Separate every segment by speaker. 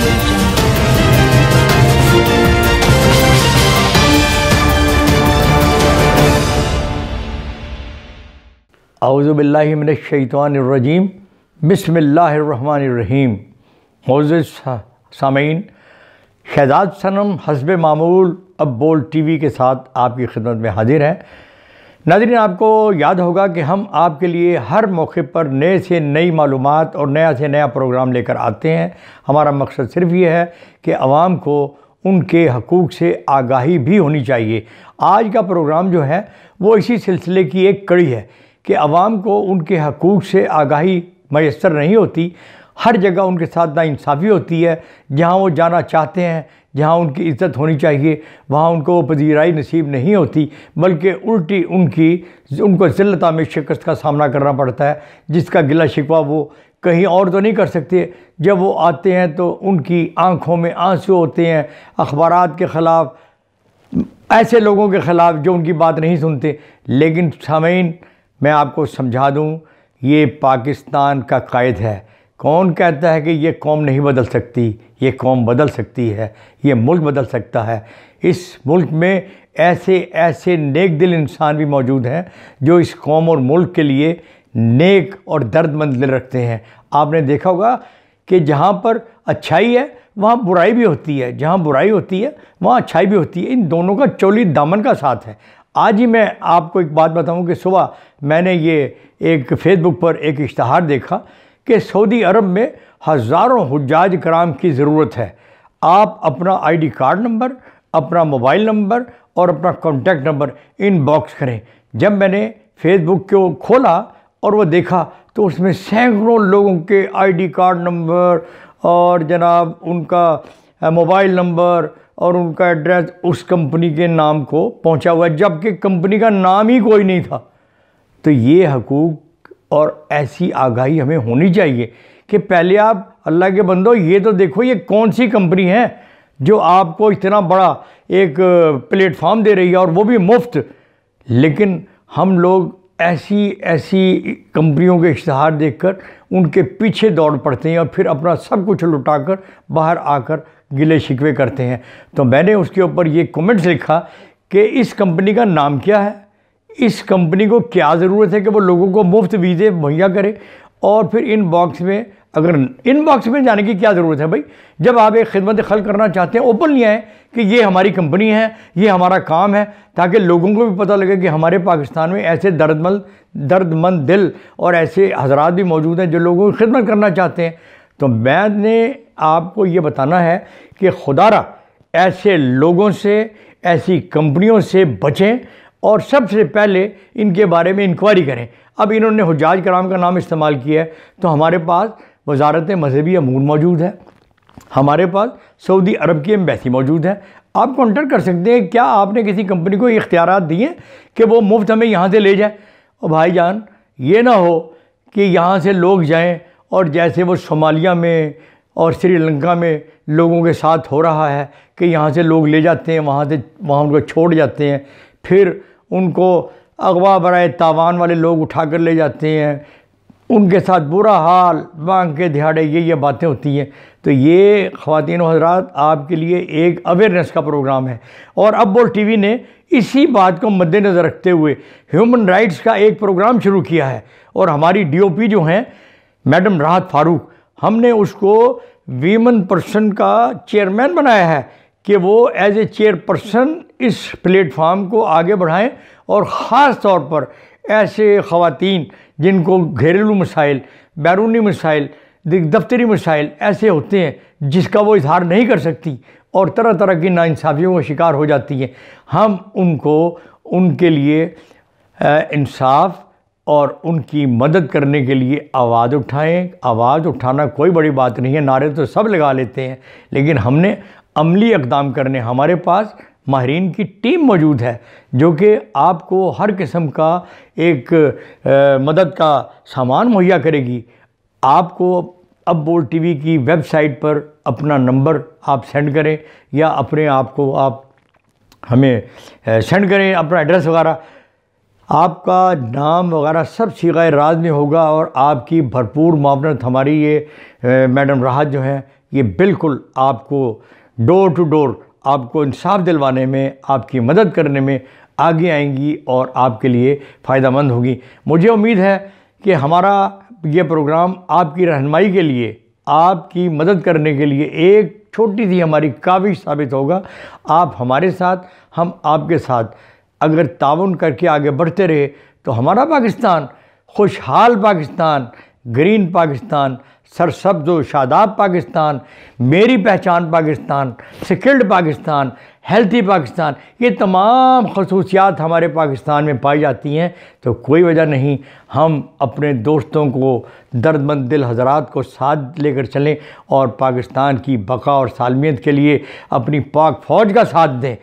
Speaker 1: جی۔ اعوذ باللہ من الشیطان الرجیم بسم اللہ الرحمن الرحیم موزز سامعین شہزاد سنم حسب معمول اب بول ٹی وی کے ساتھ آپ کی خدمت میں حاضر ہیں ناظرین آپ کو یاد ہوگا کہ ہم آپ کے لیے ہر موقع پر نئے سے نئی معلومات اور نیا سے نیا پروگرام لے کر آتے ہیں ہمارا مقصد صرف یہ ہے کہ عوام کو ان کے حقوق سے آگاہی بھی ہونی چاہیے آج کا پروگرام جو ہے وہ اسی سلسلے کی ایک کڑی ہے کہ عوام کو ان کے حقوق سے آگاہی میسر نہیں ہوتی ہر جگہ ان کے ساتھ ناانصافی ہوتی ہے جہاں وہ جانا چاہتے ہیں جہاں ان کی عزت ہونی چاہیے وہاں ان کو وہ پذیرائی نصیب نہیں ہوتی بلکہ الٹی ان کی ان کو ذلت میں شکست کا سامنا کرنا پڑتا ہے جس کا گلہ شکوہ وہ کہیں اور تو نہیں کر سکتے جب وہ آتے ہیں تو ان کی آنکھوں میں آنسو ہوتے ہیں اخبارات کے خلاف ایسے لوگوں کے خلاف جو ان کی بات نہیں سنتے لیکن سامعین میں آپ کو سمجھا دوں یہ پاکستان کا قائد ہے کون کہتا ہے کہ یہ قوم نہیں بدل سکتی یہ قوم بدل سکتی ہے یہ ملک بدل سکتا ہے اس ملک میں ایسے ایسے نیک دل انسان بھی موجود ہیں جو اس قوم اور ملک کے لیے نیک اور درد مند دل رکھتے ہیں آپ نے دیکھا ہوگا کہ جہاں پر اچھائی ہے وہاں برائی بھی ہوتی ہے جہاں برائی ہوتی ہے وہاں اچھائی بھی ہوتی ہے ان دونوں کا چولی دامن کا ساتھ ہے آج ہی میں آپ کو ایک بات بتاؤں کہ صبح میں نے یہ ایک فیس بک پر ایک اشتہار دیکھا کہ سعودی عرب میں ہزاروں حجاج کرام کی ضرورت ہے آپ اپنا آئی ڈی کارڈ نمبر اپنا موبائل نمبر اور اپنا کانٹیکٹ نمبر ان باکس کریں جب میں نے فیس بک کو کھولا اور وہ دیکھا تو اس میں سینکڑوں لوگوں کے آئی ڈی کارڈ نمبر اور جناب ان کا موبائل نمبر اور ان کا ایڈریس اس کمپنی کے نام کو پہنچا ہوا ہے جبکہ کمپنی کا نام ہی کوئی نہیں تھا تو یہ حقوق اور ایسی آگاہی ہمیں ہونی چاہیے کہ پہلے آپ اللہ کے بندو یہ تو دیکھو یہ کون سی کمپنی ہے جو آپ کو اتنا بڑا ایک پلیٹ فارم دے رہی ہے اور وہ بھی مفت لیکن ہم لوگ ایسی ایسی کمپنیوں کے اشتہار دیکھ کر ان کے پیچھے دوڑ پڑتے ہیں اور پھر اپنا سب کچھ لٹا کر باہر آ کر گلے شکوے کرتے ہیں تو میں نے اس کے اوپر یہ کومنٹس لکھا کہ اس کمپنی کا نام کیا ہے اس کمپنی کو کیا ضرورت ہے کہ وہ لوگوں کو مفت ویزے مہیا کرے اور پھر ان باکس میں اگر ان باکس میں جانے کی کیا ضرورت ہے بھائی جب آپ ایک خدمت خل کرنا چاہتے ہیں اوپن لی آئیں کہ یہ ہماری کمپنی ہے یہ ہمارا کام ہے تاکہ لوگوں کو بھی پتہ لگے کہ ہمارے پاکستان میں ایسے درد مند درد مند دل اور ایسے حضرات بھی موجود ہیں جو لوگوں کی خدمت کرنا چاہتے ہیں تو میں نے آپ کو یہ بتانا ہے کہ خدا را ایسے لوگوں سے ایسی کمپنیوں سے بچیں اور سب سے پہلے ان کے بارے میں انکوائری کریں اب انہوں نے حجاج کرام کا نام استعمال کیا ہے تو ہمارے پاس وزارت مذہبی امور موجود ہے ہمارے پاس سعودی عرب کی امبیسی موجود ہے آپ کانٹیکٹ کر سکتے ہیں کیا آپ نے کسی کمپنی کو اختیارات دیے کہ وہ مفت ہمیں یہاں سے لے جائیں اور بھائی جان یہ نہ ہو کہ یہاں سے لوگ جائیں اور جیسے وہ صومالیہ میں اور سری لنکا میں لوگوں کے ساتھ ہو رہا ہے کہ یہاں سے لوگ لے جاتے ہیں وہاں سے وہاں ان کو چھوڑ جاتے ہیں پھر ان کو اغوا برائے تاوان والے لوگ اٹھا کر لے جاتے ہیں ان کے ساتھ برا حال بانگ کے دھیاڑے یہ یہ باتیں ہوتی ہیں تو یہ خواتین و حضرات آپ کے لیے ایک اویئرنیس کا پروگرام ہے اور اب بول ٹی وی نے اسی بات کو مد نظر رکھتے ہوئے ہیومن رائٹس کا ایک پروگرام شروع کیا ہے اور ہماری ڈی او پی جو ہیں میڈم راحت فاروق ہم نے اس کو ویمن پرسن کا چیئرمین بنایا ہے کہ وہ ایز اے چیئر پرسن اس پلیٹ فارم کو آگے بڑھائیں اور خاص طور پر ایسے خواتین جن کو گھریلو مسائل بیرونی مسائل دفتری مسائل ایسے ہوتے ہیں جس کا وہ اظہار نہیں کر سکتی اور طرح طرح کی ناانصافیوں کا شکار ہو جاتی ہیں ہم ان کو ان کے لیے انصاف اور ان کی مدد کرنے کے لیے آواز اٹھائیں آواز اٹھانا کوئی بڑی بات نہیں ہے نعرے تو سب لگا لیتے ہیں لیکن ہم نے عملی اقدام کرنے ہمارے پاس ماہرین کی ٹیم موجود ہے جو کہ آپ کو ہر قسم کا ایک مدد کا سامان مہیا کرے گی آپ کو اب بول ٹی وی کی ویب سائٹ پر اپنا نمبر آپ سینڈ کریں یا اپنے آپ کو آپ ہمیں سینڈ کریں اپنا ایڈریس وغیرہ آپ کا نام وغیرہ سب سیغہ راز میں ہوگا اور آپ کی بھرپور معاونت ہماری یہ میڈم راحت جو ہیں یہ بالکل آپ کو ڈور ٹو ڈور آپ کو انصاف دلوانے میں آپ کی مدد کرنے میں آگے آئیں گی اور آپ کے لیے فائدہ مند ہوگی مجھے امید ہے کہ ہمارا یہ پروگرام آپ کی رہنمائی کے لیے آپ کی مدد کرنے کے لیے ایک چھوٹی سی ہماری کاوش ثابت ہوگا آپ ہمارے ساتھ ہم آپ کے ساتھ اگر تعاون کر کے آگے بڑھتے رہے تو ہمارا پاکستان خوشحال پاکستان گرین پاکستان سرسبز و شاداب پاکستان میری پہچان پاکستان سکلڈ پاکستان ہیلتھی پاکستان یہ تمام خصوصیات ہمارے پاکستان میں پائی جاتی ہیں تو کوئی وجہ نہیں ہم اپنے دوستوں کو درد مند دل حضرات کو ساتھ لے کر چلیں اور پاکستان کی بقا اور سالمیت کے لیے اپنی پاک فوج کا ساتھ دیں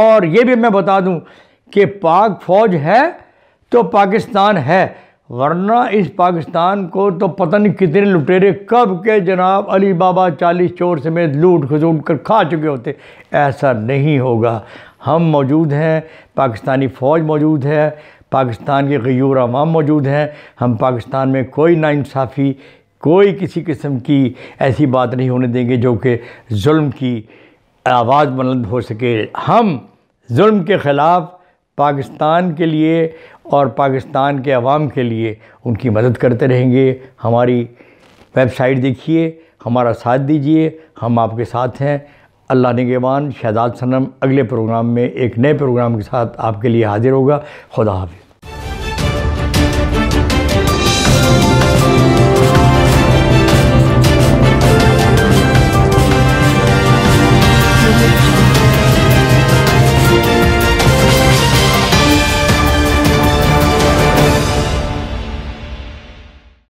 Speaker 1: اور یہ بھی میں بتا دوں کہ پاک فوج ہے تو پاکستان ہے ورنہ اس پاکستان کو تو پتہ نہیں کتنے لٹیرے کب کے جناب علی بابا چالیس چور سمیت لوٹ خزون کر کھا چکے ہوتے ایسا نہیں ہوگا ہم موجود ہیں پاکستانی فوج موجود ہے پاکستان کے غیور عوام موجود ہیں ہم پاکستان میں کوئی ناانصافی کوئی کسی قسم کی ایسی بات نہیں ہونے دیں گے جو کہ ظلم کی آواز بلند ہو سکے ہم ظلم کے خلاف پاکستان کے لیے اور پاکستان کے عوام کے لیے ان کی مدد کرتے رہیں گے ہماری ویب سائٹ دیکھیے ہمارا ساتھ دیجیے ہم آپ کے ساتھ ہیں اللہ نگان شہزاد سنم اگلے پروگرام میں ایک نئے پروگرام کے ساتھ آپ کے لیے حاضر ہوگا خدا حافظ